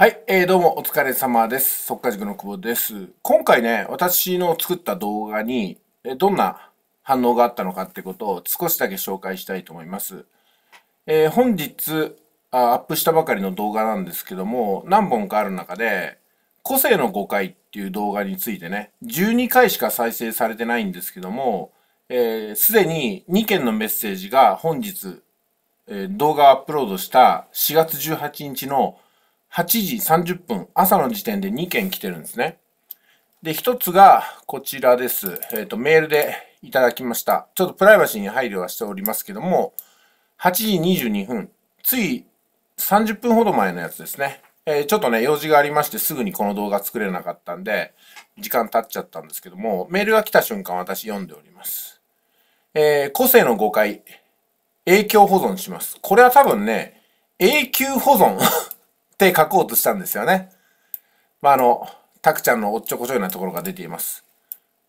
はい、えー、どうもお疲れ様です。速化塾の久保です。今回ね、私の作った動画に、どんな反応があったのかってことを少しだけ紹介したいと思います。えー、本日あ、アップしたばかりの動画なんですけども、何本かある中で、個性の誤解っていう動画についてね、12回しか再生されてないんですけども、す、えー、で、に2件のメッセージが本日、えー、動画をアップロードした4月18日の8時30分、朝の時点で2件来てるんですね。で、一つがこちらです。えっ、ー、と、メールでいただきました。ちょっとプライバシーに配慮はしておりますけども、8時22分、つい30分ほど前のやつですね。えー、ちょっとね、用事がありましてすぐにこの動画作れなかったんで、時間経っちゃったんですけども、メールが来た瞬間私読んでおります。えー、個性の誤解、永久保存します。これは多分ね、永久保存って書こうとしたんですよね。まあ、あの、タクちゃんのおっちょこちょいなところが出ています。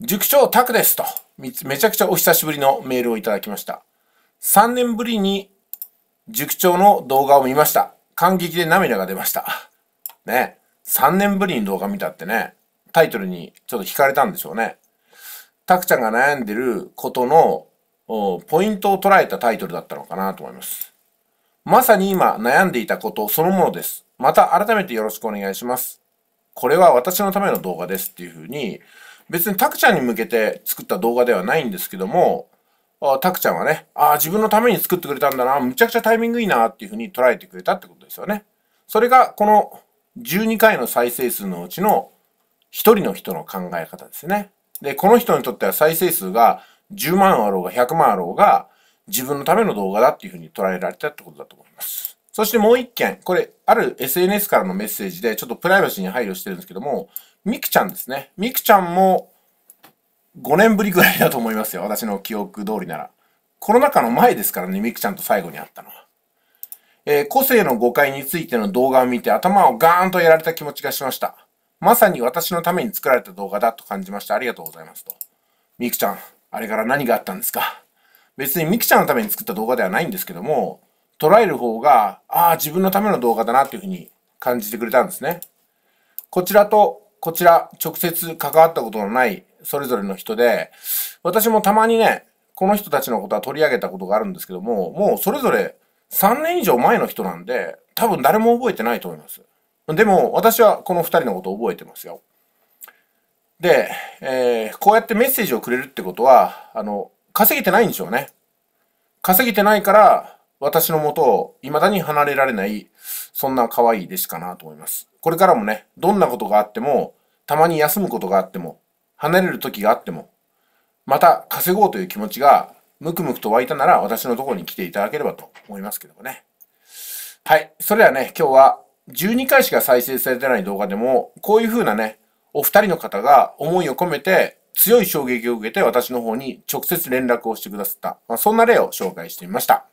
塾長タクですと、めちゃくちゃお久しぶりのメールをいただきました。3年ぶりに塾長の動画を見ました。感激で涙が出ました。ね。3年ぶりに動画見たってね、タイトルにちょっと惹かれたんでしょうね。タクちゃんが悩んでることのポイントを捉えたタイトルだったのかなと思います。まさに今悩んでいたことそのものです。また改めてよろしくお願いします。これは私のための動画ですっていうふうに、別にタクちゃんに向けて作った動画ではないんですけども、タクちゃんはね、ああ、自分のために作ってくれたんだな、むちゃくちゃタイミングいいなっていうふうに捉えてくれたってことですよね。それがこの12回の再生数のうちの1人の人の考え方ですね。で、この人にとっては再生数が10万あろうが100万あろうが、自分のための動画だっていうふうに捉えられたってことだと思います。そしてもう一件、これ、ある SNS からのメッセージで、ちょっとプライバシーに配慮してるんですけども、みくちゃんですね。みくちゃんも、5年ぶりぐらいだと思いますよ。私の記憶通りなら。コロナ禍の前ですからね、みくちゃんと最後に会ったのは。えー、個性の誤解についての動画を見て頭をガーンとやられた気持ちがしました。まさに私のために作られた動画だと感じました。ありがとうございますと。みくちゃん、あれから何があったんですか別にミキちゃんのために作った動画ではないんですけども、捉える方が、ああ、自分のための動画だなっていうふうに感じてくれたんですね。こちらとこちら、直接関わったことのないそれぞれの人で、私もたまにね、この人たちのことは取り上げたことがあるんですけども、もうそれぞれ3年以上前の人なんで、多分誰も覚えてないと思います。でも、私はこの2人のことを覚えてますよ。で、えー、こうやってメッセージをくれるってことは、あの、稼げてないんでしょうね。稼げてないから、私の元を未だに離れられない、そんな可愛い弟子かなと思います。これからもね、どんなことがあっても、たまに休むことがあっても、離れる時があっても、また稼ごうという気持ちが、ムクムクと湧いたなら私のところに来ていただければと思いますけどもね。はい。それではね、今日は12回しか再生されてない動画でも、こういう風なね、お二人の方が思いを込めて強い衝撃を受けて私の方に直接連絡をしてくださった、まあ、そんな例を紹介してみました。